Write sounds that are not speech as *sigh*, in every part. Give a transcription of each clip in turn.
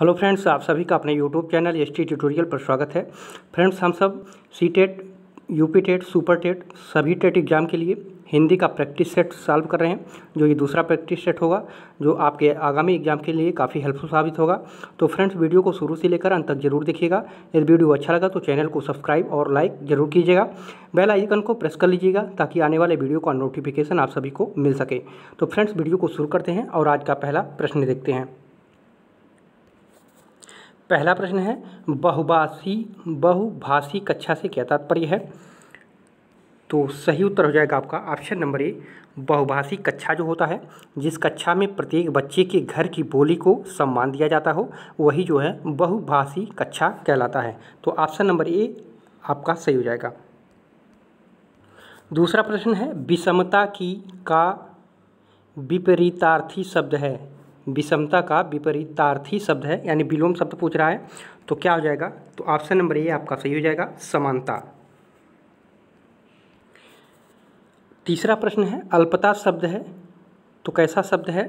hello friends आप सभी का अपने YouTube channel S T tutorial पर स्वागत है फ्रेंड्स हम सब C TET U P TET super TET सभी टेट e एग्ज़ाम के लिए हिंदी का प्रैक्टिस सेट सॉल्व कर रहे हैं जो ये दूसरा प्रैक्टिस सेट होगा जो आपके आगामी एग्जाम के लिए काफ़ी हेल्पफुल साबित होगा तो फ्रेंड्स वीडियो को शुरू से लेकर अंत तक जरूर देखिएगा यदि वीडियो अच्छा लगा तो चैनल को सब्सक्राइब और लाइक जरूर कीजिएगा बेल आइकन को प्रेस कर लीजिएगा ताकि आने वाले वीडियो का नोटिफिकेशन आप सभी को मिल सके तो फ्रेंड्स वीडियो को शुरू करते हैं और आज का पहला प्रश्न देखते हैं पहला प्रश्न है बहुभाषी बहुभाषी कक्षा से क्या तात्पर्य है तो सही उत्तर हो जाएगा आपका ऑप्शन नंबर ए बहुभाषी कक्षा जो होता है जिस कक्षा में प्रत्येक बच्चे के घर की बोली को सम्मान दिया जाता हो वही जो है बहुभाषी कक्षा कहलाता है तो ऑप्शन नंबर ए आपका सही हो जाएगा दूसरा प्रश्न है विषमता की का विपरीतार्थी शब्द है विषमता का विपरीतार्थी शब्द है यानी विलोम शब्द पूछ रहा है तो क्या हो जाएगा तो ऑप्शन नंबर ए आपका सही हो जाएगा समानता तीसरा प्रश्न है अल्पता शब्द है तो कैसा शब्द है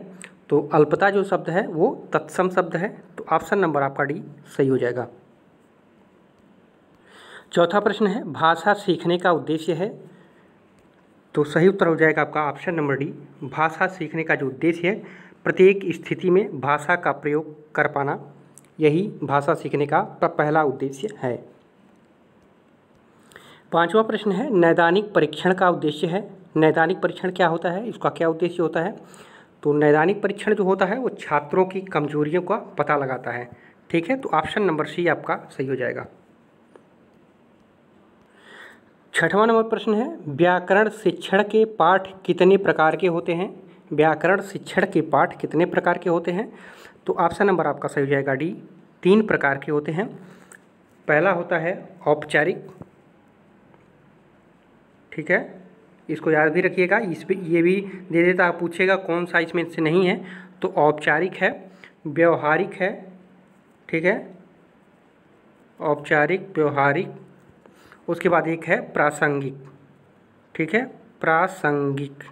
तो अल्पता जो शब्द है वो तत्सम शब्द है तो ऑप्शन नंबर आपका डी सही हो जाएगा चौथा प्रश्न है भाषा सीखने का उद्देश्य है तो सही उत्तर हो जाएगा आपका ऑप्शन नंबर डी भाषा सीखने का जो उद्देश्य है प्रत्येक स्थिति में भाषा का प्रयोग कर पाना यही भाषा सीखने का पहला उद्देश्य है पांचवा प्रश्न है नैदानिक परीक्षण का उद्देश्य है नैदानिक परीक्षण क्या होता है इसका क्या उद्देश्य होता है तो नैदानिक परीक्षण जो होता है वो छात्रों की कमजोरियों का पता लगाता है ठीक है तो ऑप्शन नंबर सी आपका सही हो जाएगा छठवां नंबर प्रश्न है व्याकरण शिक्षण के पाठ कितने प्रकार के होते हैं व्याकरण शिक्षण के पाठ कितने प्रकार के होते हैं तो ऑप्शन नंबर आपका सही हो जाएगा डी तीन प्रकार के होते हैं पहला होता है औपचारिक ठीक है इसको याद भी रखिएगा इस पर ये भी दे देता आप पूछेगा कौन सा इसमें से नहीं है तो औपचारिक है व्यवहारिक है ठीक है औपचारिक व्यवहारिक उसके बाद एक है प्रासंगिक ठीक है प्रासंगिक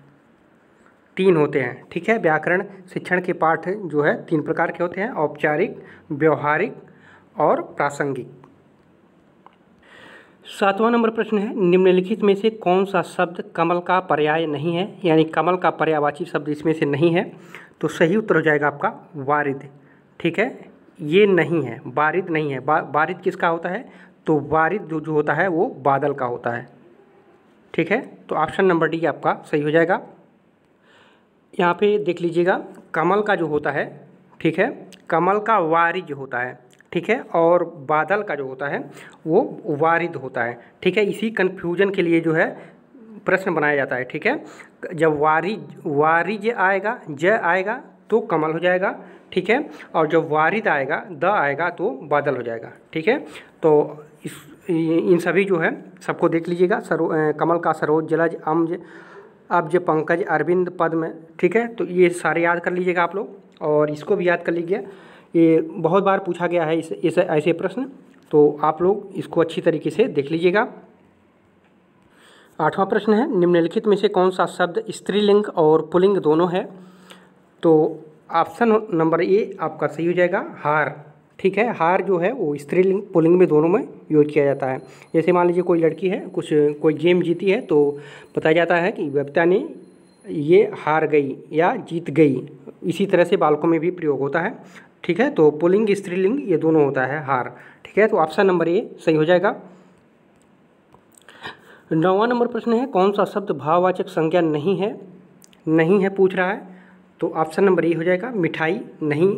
तीन होते हैं ठीक है व्याकरण शिक्षण के पाठ जो है तीन प्रकार के होते हैं औपचारिक व्यवहारिक और प्रासंगिक सातवां नंबर प्रश्न है निम्नलिखित में से कौन सा शब्द कमल का पर्याय नहीं है यानी कमल का पर्यावाची शब्द इसमें से नहीं है तो सही उत्तर हो जाएगा आपका वारिद ठीक है ये नहीं है वारिद नहीं है बा, वारिद किसका होता है तो वारिद जो जो होता है वो बादल का होता है ठीक है तो ऑप्शन नंबर डी आपका सही हो जाएगा यहाँ पे देख लीजिएगा कमल का जो होता है ठीक है कमल का वारिज होता है ठीक है और बादल का जो होता है वो वारिद होता है ठीक है इसी कन्फ्यूजन के लिए जो है प्रश्न बनाया जाता है ठीक है जब वारिज वारिज आएगा ज आएगा तो कमल हो जाएगा ठीक है और जब वारिद आएगा द आएगा तो बादल हो जाएगा ठीक है तो इस इन सभी जो है सबको देख लीजिएगा सरो कमल का सरोज जलज अम्ज अब जो पंकज अरविंद पद में ठीक है तो ये सारे याद कर लीजिएगा आप लोग और इसको भी याद कर लीजिए ये बहुत बार पूछा गया है इस, ऐसे प्रश्न तो आप लोग इसको अच्छी तरीके से देख लीजिएगा आठवां प्रश्न है निम्नलिखित में से कौन सा शब्द स्त्रीलिंग और पुलिंग दोनों है तो ऑप्शन नंबर ए आपका सही हो जाएगा हार ठीक है हार जो है वो स्त्रीलिंग पुलिंग में दोनों में यूज किया जाता है जैसे मान लीजिए कोई लड़की है कुछ कोई गेम जीती है तो बताया जाता है कि व्यवता ने ये हार गई या जीत गई इसी तरह से बालकों में भी प्रयोग होता है ठीक है तो पुलिंग स्त्रीलिंग ये दोनों होता है हार ठीक है तो ऑप्शन नंबर ए सही हो जाएगा नौवा नंबर प्रश्न है कौन सा शब्द भाववाचक संज्ञा नहीं है नहीं है पूछ रहा है तो ऑप्शन नंबर ए हो जाएगा मिठाई नहीं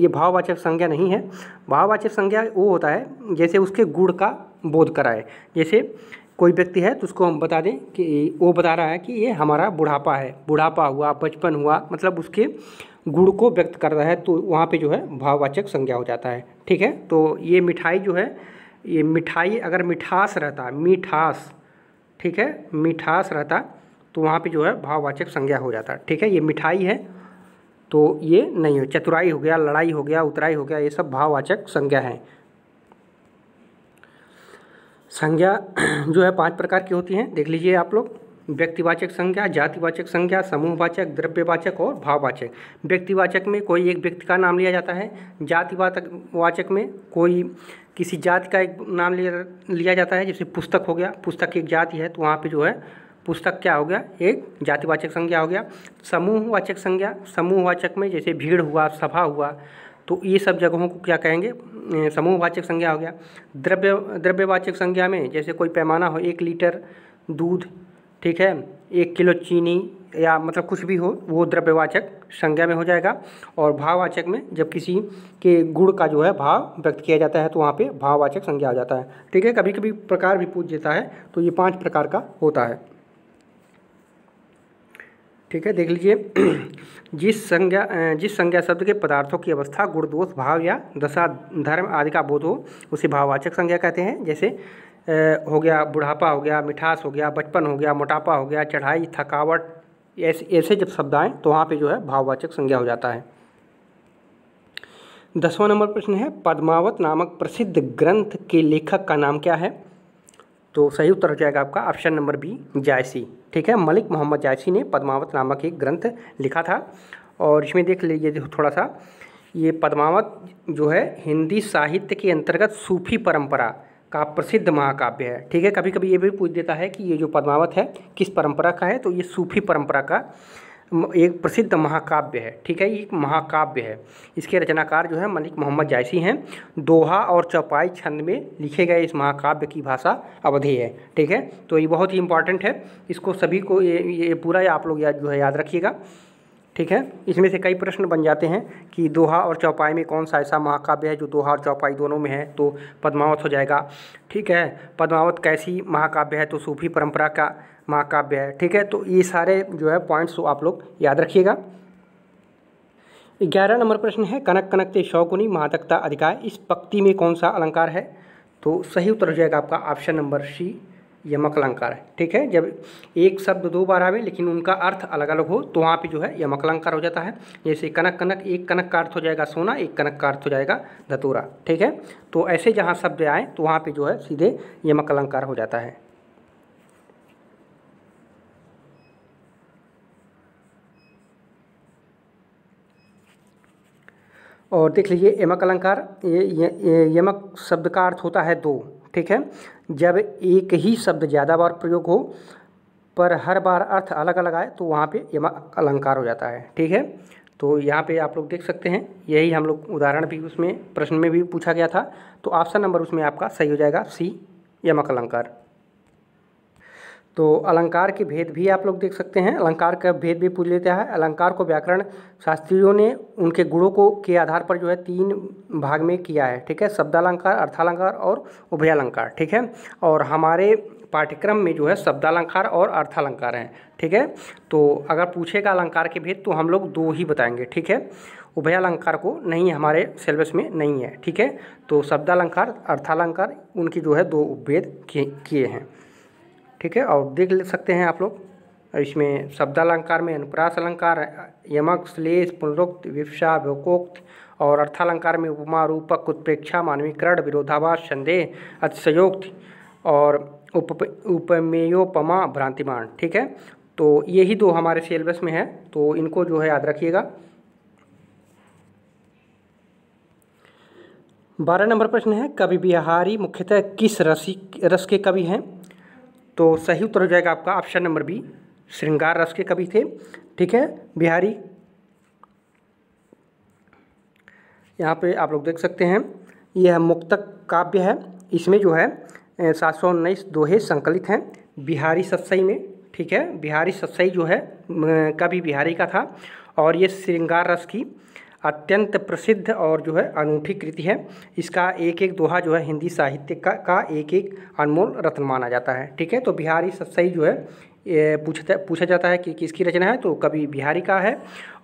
ये भाववाचक संज्ञा नहीं है भाववाचक संज्ञा वो होता है जैसे उसके गुण का बोध कराए जैसे कोई व्यक्ति है तो उसको हम बता दें कि वो बता रहा है कि ये हमारा बुढ़ापा है बुढ़ापा हुआ बचपन हुआ मतलब उसके गुण को व्यक्त कर रहा है तो वहाँ पे जो है भाववाचक संज्ञा हो जाता है ठीक है तो ये मिठाई जो है ये मिठाई अगर मिठास रहता मिठास ठीक है मिठास रहता तो वहाँ पे जो है भाववाचक संज्ञा हो जाता ठीक है ये मिठाई है तो ये नहीं हो चतुराई हो गया लड़ाई हो गया उतराई हो गया ये सब भाववाचक संज्ञा हैं संज्ञा *clears throat* जो है पांच प्रकार की होती हैं देख लीजिए आप लोग व्यक्तिवाचक संज्ञा जातिवाचक संज्ञा समूहवाचक द्रव्यवाचक और भाववाचक व्यक्तिवाचक में कोई एक व्यक्ति का नाम लिया जाता है जातिवाचक वाचक में कोई किसी जाति का एक नाम लिया लिया जाता है जैसे पुस्तक हो गया पुस्तक की एक जाति है तो वहाँ पे जो है पुस्तक क्या हो गया एक जातिवाचक संज्ञा हो गया समूहवाचक संज्ञा समूहवाचक में जैसे भीड़ हुआ सभा हुआ तो ये सब जगहों को क्या कहेंगे समूहवाचक संज्ञा हो गया द्रव्य द्रव्यवाचक संज्ञा में जैसे कोई पैमाना हो एक लीटर दूध ठीक है एक किलो चीनी या मतलब कुछ भी हो वो द्रव्यवाचक संज्ञा में हो जाएगा और भाववाचक में जब किसी के गुण का जो है भाव व्यक्त किया जाता है तो वहाँ पे भाववाचक संज्ञा आ जाता है ठीक है कभी कभी प्रकार भी पूछ देता है तो ये पांच प्रकार का होता है ठीक है देख लीजिए *clears throat* जिस संज्ञा जिस संज्ञा शब्द के पदार्थों की अवस्था गुण दोष भाव या दशा धर्म आदि का बोध हो उसे भाववाचक संज्ञा कहते हैं जैसे हो गया बुढ़ापा हो गया मिठास हो गया बचपन हो गया मोटापा हो गया चढ़ाई थकावट ऐसे ऐसे जब शब्द आएँ तो वहाँ पे जो है भाववाचक संज्ञा हो जाता है दसवां नंबर प्रश्न है पद्मावत नामक प्रसिद्ध ग्रंथ के लेखक का नाम क्या है तो सही उत्तर हो जाएगा आपका ऑप्शन नंबर बी जायसी ठीक है मलिक मोहम्मद जायसी ने पद्मावत नामक एक ग्रंथ लिखा था और इसमें देख लीजिए थोड़ा सा ये पद्मावत जो है हिंदी साहित्य के अंतर्गत सूफी परंपरा का प्रसिद्ध महाकाव्य है ठीक है कभी कभी ये भी पूछ देता है कि ये जो पद्मावत है किस परंपरा का है तो ये सूफी परंपरा का एक प्रसिद्ध महाकाव्य है ठीक है ये एक महाकाव्य है इसके रचनाकार जो है मलिक मोहम्मद जायसी हैं दोहा और चौपाई छंद में लिखे गए इस महाकाव्य की भाषा अवधि है ठीक है तो ये बहुत ही इंपॉर्टेंट है इसको सभी को ये ये पूरा आप लोग याद जो है याद रखिएगा ठीक है इसमें से कई प्रश्न बन जाते हैं कि दोहा और चौपाई में कौन सा ऐसा महाकाव्य है जो दोहा और चौपाई दोनों में है तो पद्मावत हो जाएगा ठीक है पद्मावत कैसी महाकाव्य है तो सूफी परंपरा का महाकाव्य है ठीक है तो ये सारे जो है पॉइंट्स तो आप लोग याद रखिएगा ग्यारह नंबर प्रश्न है कनक कनकते शौकुनी महादकता अधिकार इस पक्ति में कौन सा अलंकार है तो सही उत्तर हो जाएगा आपका ऑप्शन नंबर सी यमक अलंकार है ठीक है जब एक शब्द दो बार आवे लेकिन उनका अर्थ अलग अलग हो तो वहाँ पे जो है यमक अलंकार हो जाता है जैसे कनक कनक एक कनक का अर्थ हो जाएगा सोना एक कनक का अर्थ हो जाएगा धतूरा ठीक है तो ऐसे जहाँ शब्द आए तो वहाँ पे जो है सीधे यमक अलंकार हो जाता है और देख लीजिए यमक अलंकार ये, ये, ये यमक शब्द का अर्थ होता है दो ठीक है जब एक ही शब्द ज़्यादा बार प्रयोग हो पर हर बार अर्थ अलग अलग आए तो वहाँ पे यम अलंकार हो जाता है ठीक है तो यहाँ पे आप लोग देख सकते हैं यही हम लोग उदाहरण भी उसमें प्रश्न में भी पूछा गया था तो ऑप्शन नंबर उसमें आपका सही हो जाएगा सी यमक अलंकार तो अलंकार के भेद भी आप लोग देख सकते हैं अलंकार का भेद भी पूछ लेता है अलंकार को व्याकरण शास्त्रियों ने उनके गुणों को के आधार पर जो है तीन भाग में किया है ठीक है शब्दालंकार अर्थालंकार और उभयालंकार ठीक है और हमारे पाठ्यक्रम में जो है शब्दालंकार और अर्थालंकार हैं ठीक है तो अगर पूछेगा अलंकार के भेद तो हम लोग दो ही बताएंगे ठीक है उभयालंकार को नहीं हमारे सिलेबस में नहीं है ठीक है तो शब्दालंकार अर्थालंकार उनकी जो है दो उपभेद किए हैं ठीक है और देख ले सकते हैं आप लोग इसमें शब्दालंकार में अनुप्रास अलंकार यमक श्लेष पुनरुक्त विपसा व्यवकोक्त और अर्थालंकार में उपमा रूपक उत्प्रेक्षा मानवीकरण विरोधाभास संदेह अतिशयोक्त और उप उपमेयोपमा भ्रांतिमान ठीक है तो यही दो हमारे सिलेबस में है तो इनको जो है याद रखिएगा बारह नंबर प्रश्न है कवि बिहारी मुख्यतः किस रसी रस के कवि हैं तो सही उत्तर हो जाएगा आपका ऑप्शन नंबर बी श्रृंगार रस के कवि थे ठीक है बिहारी यहाँ पे आप लोग देख सकते हैं यह मुक्तक काव्य है इसमें जो है सात सौ उन्नीस दोहे संकलित हैं बिहारी सत्सई में ठीक है बिहारी सत्सई जो है कवि बिहारी का था और ये श्रृंगार रस की अत्यंत प्रसिद्ध और जो है अनूठी कृति है इसका एक एक दोहा जो है हिंदी साहित्य का, का एक एक अनमोल रत्न माना जाता है ठीक है तो बिहारी सही जो है पूछता पूछा जाता है कि किसकी रचना है तो कभी बिहारी का है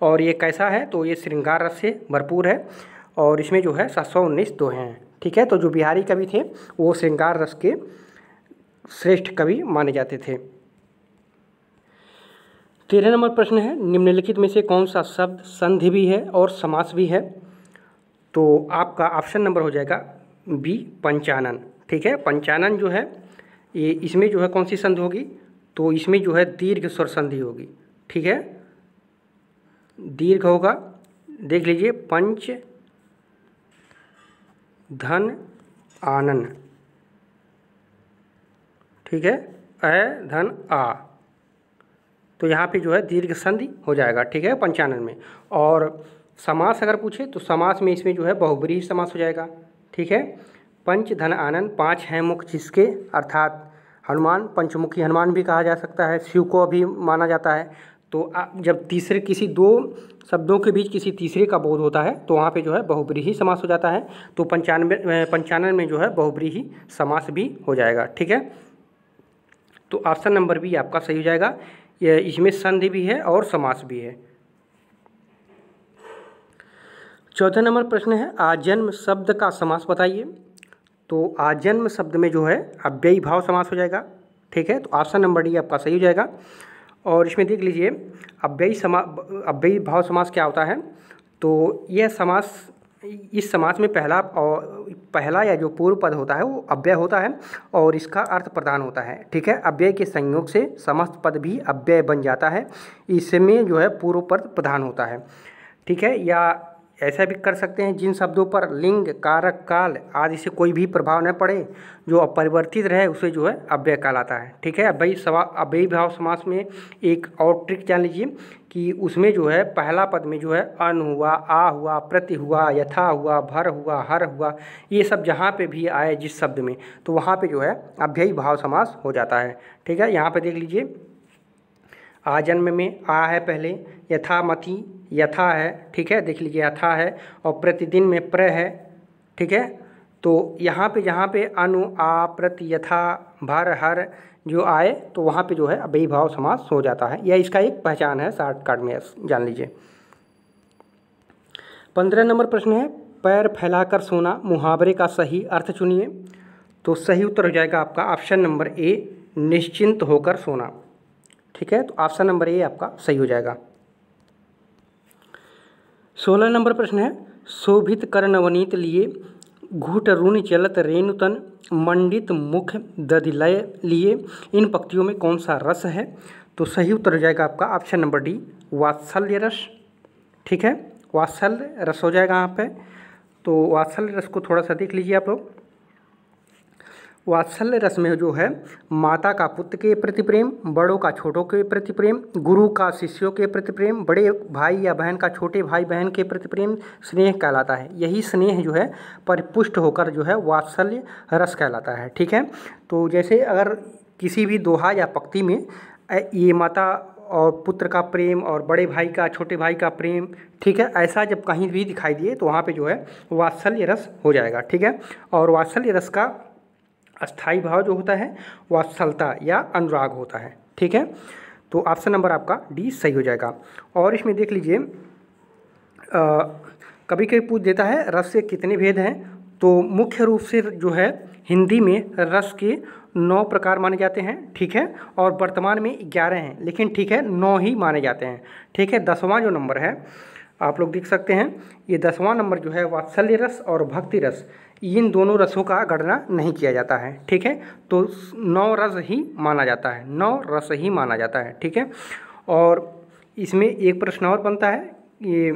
और ये कैसा है तो ये श्रृंगार रस से भरपूर है और इसमें जो है सात सौ उन्नीस दोहे हैं ठीक है तो जो बिहारी कवि थे वो श्रृंगार रस के श्रेष्ठ कवि माने जाते थे तेरह नंबर प्रश्न है निम्नलिखित में से कौन सा शब्द संधि भी है और समास भी है तो आपका ऑप्शन नंबर हो जाएगा बी पंचानन ठीक है पंचानन जो है ये इसमें जो है कौन सी संधि होगी तो इसमें जो है दीर्घ स्वर संधि होगी ठीक है दीर्घ होगा देख लीजिए पंच धन आनन ठीक है अ धन आ तो यहाँ पे जो है दीर्घ संधि हो जाएगा ठीक है पंचानन में और समास अगर पूछे तो समास में इसमें जो है बहुब्रीही समास हो जाएगा ठीक है पंच धन आनंद पाँच हैं मुख जिसके अर्थात हनुमान पंचमुखी हनुमान भी कहा जा सकता है शिव को भी माना जाता है तो जब तीसरे किसी दो शब्दों के बीच किसी तीसरे का बोध होता है तो वहाँ पे जो है बहुब्रीही समास हो जाता है तो पंचानवे पंचानन में जो है बहुब्रीही समास भी हो जाएगा ठीक है तो ऑप्शन नंबर बी आपका सही हो जाएगा इसमें संधि भी है और समास भी है चौथे नंबर प्रश्न है आजन्म शब्द का समास बताइए तो आजन्म शब्द में जो है अव्ययी भाव समास हो जाएगा ठीक है तो ऑप्शन नंबर डी आपका सही हो जाएगा और इसमें देख लीजिए अव्ययी समा अव्ययी भाव समास क्या होता है तो यह समास इस समाज में पहला और पहला या जो पूर्व पद होता है वो अव्यय होता है और इसका अर्थ प्रदान होता है ठीक है अव्यय के संयोग से समस्त पद भी अव्यय बन जाता है इसमें जो है पूर्व पद प्रधान होता है ठीक है या ऐसा भी कर सकते हैं जिन शब्दों पर लिंग कारक काल आदि से कोई भी प्रभाव न पड़े जो अपरिवर्तित रहे उसे जो है अव्यय काल आता है ठीक है अभय सवा अभय भाव समास में एक और ट्रिक जान लीजिए कि उसमें जो है पहला पद में जो है अन हुआ आ हुआ प्रति हुआ यथा हुआ भर हुआ हर हुआ ये सब जहाँ पे भी आए जिस शब्द में तो वहाँ पे जो है अभ्ययी भाव समास हो जाता है ठीक है यहाँ पे देख लीजिए आजन्म में आ है पहले यथा मथि यथा है ठीक है देख लीजिए यथा है और प्रतिदिन में प्र है ठीक है तो यहाँ पे जहाँ पे अनु आ प्रति यथा भर हर जो आए तो वहाँ पे जो है अभी भाव समास हो जाता है यह इसका एक पहचान है शार्ट कार्ड में जान लीजिए पंद्रह नंबर प्रश्न है पैर फैलाकर सोना मुहावरे का सही अर्थ चुनिए तो सही उत्तर हो जाएगा आपका ऑप्शन नंबर ए निश्चिंत होकर सोना ठीक है तो ऑप्शन नंबर ए आपका सही हो जाएगा सोलह नंबर प्रश्न है शोभित कर नवनीत लिए घूट ऋण चलत रेणुतन मंडित मुख दधिलय लिए इन पक्तियों में कौन सा रस है तो सही उत्तर हो जाएगा आपका ऑप्शन नंबर डी वात्सल्य रस ठीक है वात्सल्य रस हो जाएगा यहाँ पे तो वात्सल्य रस को थोड़ा सा देख लीजिए आप लोग वात्सल्य रस में जो है माता का पुत्र के प्रति प्रेम बड़ों का छोटों के प्रति प्रेम गुरु का शिष्यों के प्रति प्रेम बड़े भाई या बहन का छोटे भाई बहन के प्रति प्रेम स्नेह कहलाता है यही स्नेह जो है परिपुष्ट होकर जो है वात्सल्य रस कहलाता है ठीक है तो जैसे अगर किसी भी दोहा या पक्ति में ये माता और पुत्र का प्रेम और बड़े भाई का छोटे भाई का प्रेम ठीक है ऐसा जब कहीं भी दिखाई दिए तो वहाँ पे जो है वात्सल्य रस हो जाएगा ठीक है और वात्सल्य रस का अस्थाई भाव जो होता है वात्सलता या अनुराग होता है ठीक है तो ऑप्शन नंबर आपका डी सही हो जाएगा और इसमें देख लीजिए कभी कभी पूछ देता है रस से कितने भेद हैं तो मुख्य रूप से जो है हिंदी में रस के नौ प्रकार माने जाते हैं ठीक है और वर्तमान में ग्यारह हैं लेकिन ठीक है नौ ही माने जाते हैं ठीक है दसवां जो नंबर है आप लोग देख सकते हैं ये दसवां नंबर जो है वात्सल्य रस और भक्ति रस इन दोनों रसों का गणना नहीं किया जाता है ठीक है तो नौ रस ही माना जाता है नौ रस ही माना जाता है ठीक है और इसमें एक प्रश्न और बनता है ये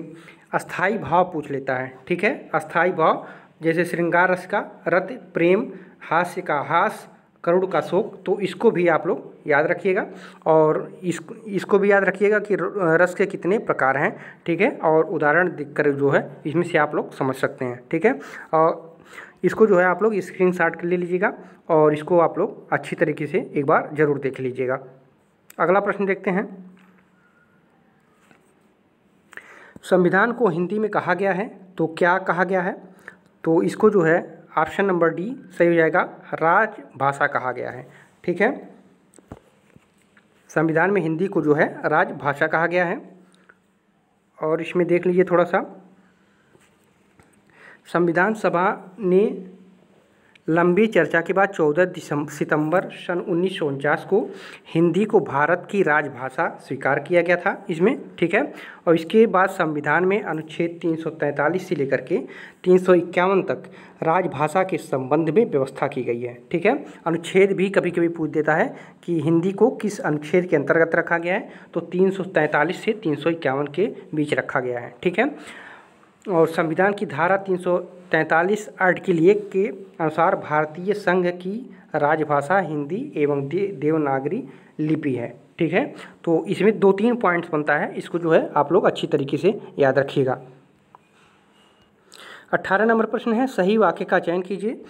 अस्थाई भाव पूछ लेता है ठीक है अस्थाई भाव जैसे श्रृंगार रस का रत प्रेम हास्य का हास्य करोड़ का शोक तो इसको भी आप लोग याद रखिएगा और इस इसको भी याद रखिएगा कि रस के कितने प्रकार हैं ठीक है और उदाहरण देखकर जो है इसमें से आप लोग समझ सकते हैं ठीक है और इसको जो है आप लोग स्क्रीन शॉट ले लीजिएगा और इसको आप लोग अच्छी तरीके से एक बार ज़रूर देख लीजिएगा अगला प्रश्न देखते हैं संविधान को हिंदी में कहा गया है तो क्या कहा गया है तो इसको जो है ऑप्शन नंबर डी सही हो जाएगा राजभाषा कहा गया है ठीक है संविधान में हिंदी को जो है राजभाषा कहा गया है और इसमें देख लीजिए थोड़ा सा संविधान सभा ने लंबी चर्चा के बाद 14 सितंबर सन उन्नीस को हिंदी को भारत की राजभाषा स्वीकार किया गया था इसमें ठीक है और इसके बाद संविधान में अनुच्छेद 343 से लेकर के तीन तक राजभाषा के संबंध में व्यवस्था की गई है ठीक है अनुच्छेद भी कभी कभी पूछ देता है कि हिंदी को किस अनुच्छेद के अंतर्गत रखा गया है तो तीन से तीन के बीच रखा गया है ठीक है और संविधान की धारा 343 आर्टिकल एक के अनुसार भारतीय संघ की राजभाषा हिंदी एवं दे, देवनागरी लिपि है ठीक है तो इसमें दो तीन पॉइंट्स बनता है इसको जो है आप लोग अच्छी तरीके से याद रखिएगा अट्ठारह नंबर प्रश्न है सही वाक्य का चयन कीजिए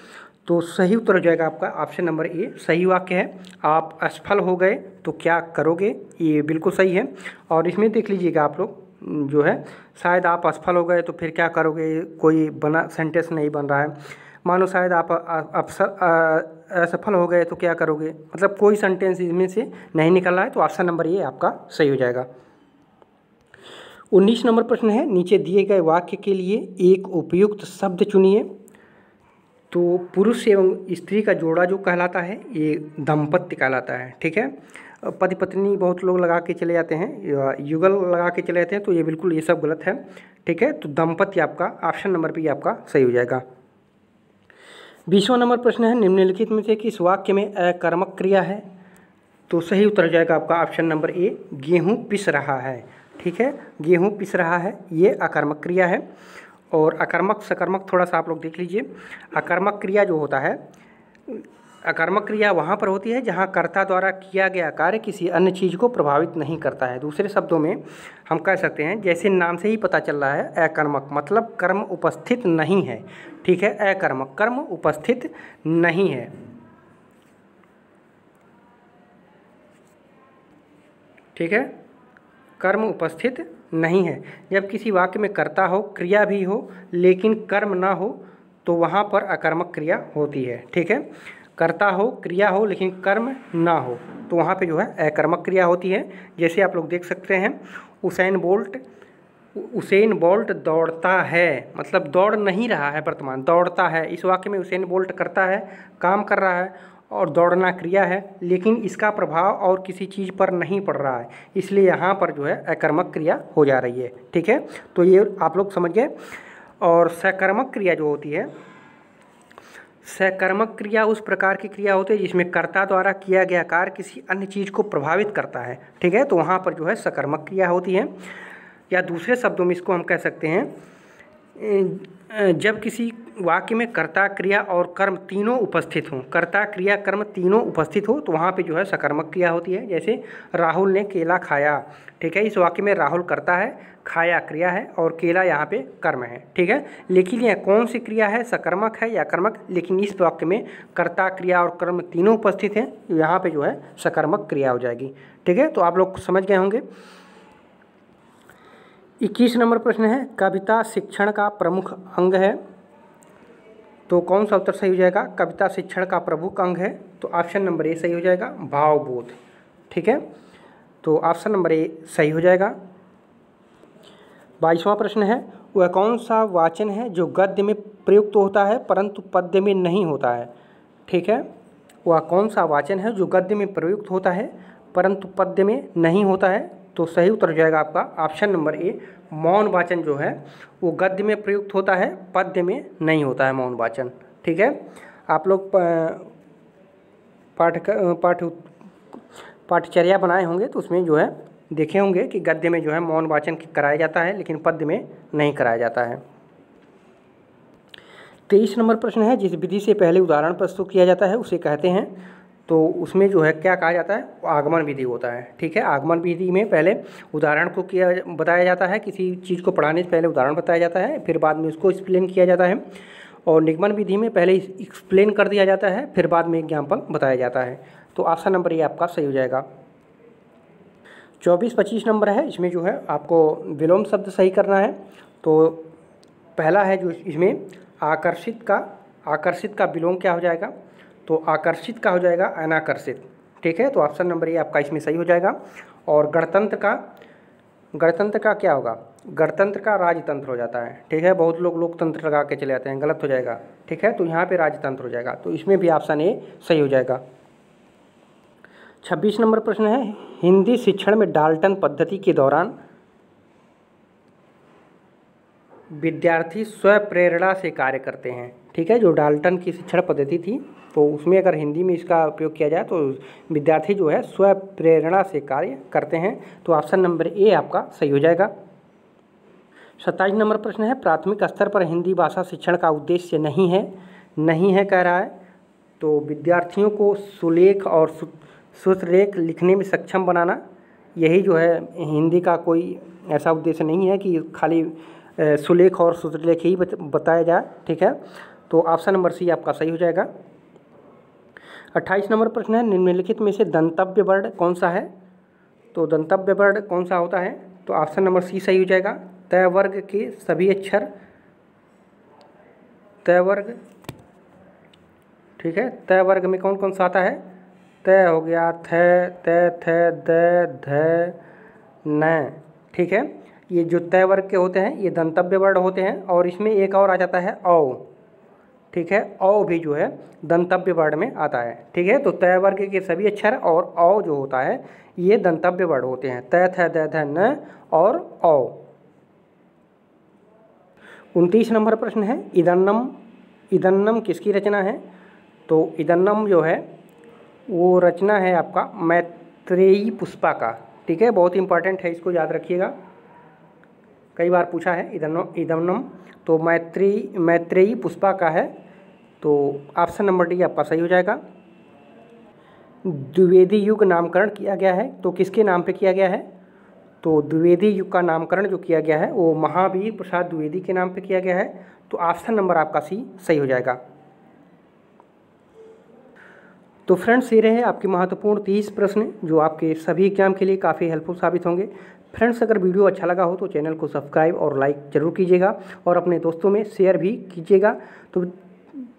तो सही उत्तर हो जाएगा आपका ऑप्शन नंबर ए सही वाक्य है आप असफल हो गए तो क्या करोगे ये बिल्कुल सही है और इसमें देख लीजिएगा आप लोग जो है शायद आप असफल हो गए तो फिर क्या करोगे कोई बना सेंटेंस नहीं बन रहा है मानो शायद आप अफसर असफल हो गए तो क्या करोगे मतलब कोई सेंटेंस इसमें से नहीं निकल रहा है तो ऑप्शन नंबर ये आपका सही हो जाएगा उन्नीस नंबर प्रश्न है नीचे दिए गए वाक्य के लिए एक उपयुक्त शब्द चुनिए तो पुरुष एवं स्त्री का जोड़ा जो कहलाता है ये दंपत्य कहलाता है ठीक है पति पत्नी बहुत लोग लगा के चले जाते हैं युगल लगा के चले जाते हैं तो ये बिल्कुल ये सब गलत है ठीक है तो दंपति आपका ऑप्शन नंबर भी आपका सही हो जाएगा बीसवा नंबर प्रश्न है निम्नलिखित में से किस वाक्य में अकर्मक क्रिया है तो सही उत्तर हो जाएगा आपका ऑप्शन नंबर ए गेहूँ पिस रहा है ठीक है गेहूँ पिस रहा है ये अकर्मक क्रिया है और अकर्मक सकर्मक थोड़ा सा आप लोग देख लीजिए अकर्मक क्रिया जो होता है अकर्मक क्रिया वहाँ पर होती है जहाँ कर्ता द्वारा किया गया कार्य किसी अन्य चीज़ को प्रभावित नहीं करता है दूसरे शब्दों में हम कह सकते हैं जैसे नाम से ही पता चल रहा है अकर्मक मतलब कर्म उपस्थित नहीं है ठीक है अकर्मक कर्म उपस्थित नहीं है ठीक है कर्म उपस्थित नहीं है जब किसी वाक्य में कर्ता हो क्रिया भी हो लेकिन कर्म ना हो तो वहाँ पर अकर्मक क्रिया होती है ठीक है कर्ता हो क्रिया हो लेकिन कर्म ना हो तो वहाँ पे जो है अकर्मक क्रिया होती है जैसे आप लोग देख सकते हैं उसेन बोल्ट उसेन बोल्ट दौड़ता है मतलब दौड़ नहीं रहा है वर्तमान दौड़ता है इस वाक्य में उसेन बोल्ट करता है काम कर रहा है और दौड़ना क्रिया है लेकिन इसका प्रभाव और किसी चीज़ पर नहीं पड़ रहा है इसलिए यहाँ पर जो है अकर्मक क्रिया हो जा रही है ठीक है तो ये आप लोग समझिए और सकर्मक क्रिया जो होती है सहकर्मक क्रिया उस प्रकार की क्रिया होती है जिसमें कर्ता द्वारा किया गया कार्य किसी अन्य चीज़ को प्रभावित करता है ठीक है तो वहाँ पर जो है सकर्मक क्रिया होती है या दूसरे शब्दों में इसको हम कह सकते हैं जब किसी वाक्य में कर्ता क्रिया और कर्म तीनों उपस्थित हों कर्ता क्रिया कर्म तीनों उपस्थित हो तो वहाँ पे जो है सकर्मक क्रिया होती है जैसे राहुल ने केला खाया ठीक है इस वाक्य में राहुल करता है खाया क्रिया है और केला यहाँ पे कर्म है ठीक है लेकिन यह कौन सी क्रिया है सकर्मक है या कर्मक लेकिन इस वाक्य में कर्ता क्रिया और कर्म तीनों उपस्थित हैं यहाँ पे जो है सकर्मक क्रिया हो जाएगी ठीक है तो आप लोग समझ गए होंगे इक्कीस नंबर प्रश्न है कविता शिक्षण का प्रमुख अंग है तो कौन सा उत्तर सही हो जाएगा कविता शिक्षण का प्रमुख अंग है तो ऑप्शन नंबर ए सही हो जाएगा भावबोध ठीक है तो ऑप्शन नंबर ए सही हो जाएगा बाईसवां प्रश्न है वह कौन सा वाचन है जो गद्य में प्रयुक्त होता है परंतु पद्य में नहीं होता है ठीक है वह कौन सा वाचन है जो गद्य में प्रयुक्त होता है परंतु पद्य में नहीं होता है तो सही उत्तर हो जाएगा आपका ऑप्शन नंबर ए मौन वाचन जो है वो गद्य में प्रयुक्त होता है पद्य में नहीं होता है मौन वाचन ठीक है आप लोग पाठ पाठ पाठचर्या बनाए होंगे तो उसमें जो है देखे होंगे कि गद्य में जो है मौन वाचन कराया जाता है लेकिन पद्य में नहीं कराया जाता है तेईस नंबर प्रश्न है जिस विधि से पहले उदाहरण प्रस्तुत किया जाता है उसे कहते हैं तो उसमें जो है क्या कहा जाता है आगमन विधि होता है ठीक है आगमन विधि में पहले उदाहरण को किया बताया जाता है किसी चीज़ को पढ़ाने से पहले उदाहरण बताया जाता है फिर बाद में उसको एक्सप्लेन किया जाता है और निगमन विधि में पहले एक्सप्लेन कर दिया जाता है फिर बाद में ज्ञापन बताया जाता है तो ऑप्शन नंबर ये आपका सही हो जाएगा चौबीस पच्चीस नंबर है इसमें जो है आपको विलोम शब्द सही करना है तो पहला है जो इसमें आकर्षित का आकर्षित का विलोम क्या हो जाएगा तो आकर्षित का हो जाएगा अनाकर्षित ठीक है तो ऑप्शन नंबर ये आपका इसमें सही हो जाएगा और गणतंत्र का गणतंत्र का क्या होगा गणतंत्र का राजतंत्र हो जाता है ठीक है बहुत लोग लोकतंत्र लगा के चले जाते हैं गलत हो जाएगा ठीक है तो यहाँ पे राजतंत्र हो जाएगा तो इसमें भी ऑप्शन ए सही हो जाएगा छब्बीस नंबर प्रश्न है हिंदी शिक्षण में डाल्टन पद्धति के दौरान विद्यार्थी स्वप्रेरणा से कार्य करते हैं ठीक है जो डाल्टन की शिक्षण पद्धति थी तो उसमें अगर हिंदी में इसका उपयोग किया जाए तो विद्यार्थी जो है स्वप्रेरणा से कार्य करते हैं तो ऑप्शन नंबर ए आपका सही हो जाएगा सत्ताईस नंबर प्रश्न है प्राथमिक स्तर पर हिंदी भाषा शिक्षण का उद्देश्य नहीं है नहीं है कह रहा है तो विद्यार्थियों को सुलेख और सूत्रलेख लिखने में सक्षम बनाना यही जो है हिंदी का कोई ऐसा उद्देश्य नहीं है कि खाली सुलेख और सूत्रलेख ही बताया जाए ठीक है तो ऑप्शन नंबर सी आपका सही हो जाएगा अट्ठाईस नंबर प्रश्न है निम्नलिखित में से दंतव्य वर्ड कौन सा है तो दंतव्य वर्ड कौन सा होता है तो ऑप्शन नंबर सी सही हो जाएगा तय वर्ग के सभी अक्षर तय वर्ग ठीक है तय वर्ग में कौन कौन सा आता है तय हो गया थे तय थे द ध न ठीक है ये जो तय वर्ग के होते हैं ये दंतव्य वर्ड होते हैं और इसमें एक और आ जाता है औ ठीक है औ भी जो है दंतव्य वर्ण में आता है ठीक है तो तय वर्ग के सभी अक्षर और औ जो होता है ये दंतव्य वर्ड होते हैं तय थ द ध न और औ उनतीस नंबर प्रश्न है इदन्नम इदन्नम किसकी रचना है तो इदन्नम जो है वो रचना है आपका मैत्रेयी पुष्पा का ठीक है बहुत इंपॉर्टेंट है इसको याद रखिएगा कई बार पूछा है इदम इधमनम तो मैत्री मैत्रेयी पुष्पा का है तो ऑप्शन नंबर डी आपका सही हो जाएगा द्विवेदी युग नामकरण किया गया है तो किसके नाम पे किया गया है तो द्विवेदी युग का नामकरण जो किया गया है वो महावीर प्रसाद द्विवेदी के नाम पे किया गया है तो ऑप्शन नंबर आपका सी सही हो जाएगा तो फ्रेंड्स ये रहे आपके महत्वपूर्ण तीस प्रश्न जो आपके सभी एग्जाम के लिए काफ़ी हेल्पफुल साबित होंगे फ्रेंड्स अगर वीडियो अच्छा लगा हो तो चैनल को सब्सक्राइब और लाइक जरूर कीजिएगा और अपने दोस्तों में शेयर भी कीजिएगा तो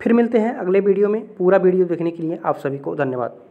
फिर मिलते हैं अगले वीडियो में पूरा वीडियो देखने के लिए आप सभी को धन्यवाद